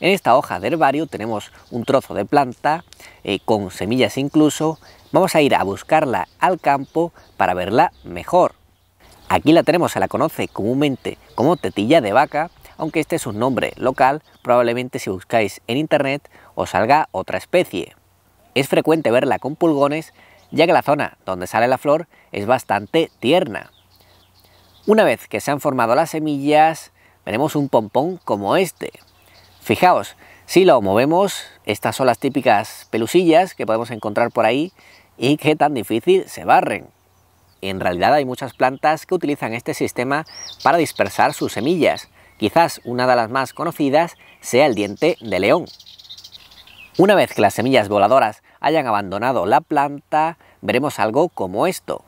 En esta hoja de herbario tenemos un trozo de planta eh, con semillas incluso. Vamos a ir a buscarla al campo para verla mejor. Aquí la tenemos, se la conoce comúnmente como tetilla de vaca, aunque este es un nombre local, probablemente si buscáis en internet os salga otra especie. Es frecuente verla con pulgones, ya que la zona donde sale la flor es bastante tierna. Una vez que se han formado las semillas, veremos un pompón como este. Fijaos, si lo movemos, estas son las típicas pelusillas que podemos encontrar por ahí y que tan difícil se barren. En realidad hay muchas plantas que utilizan este sistema para dispersar sus semillas. Quizás una de las más conocidas sea el diente de león. Una vez que las semillas voladoras hayan abandonado la planta, veremos algo como esto.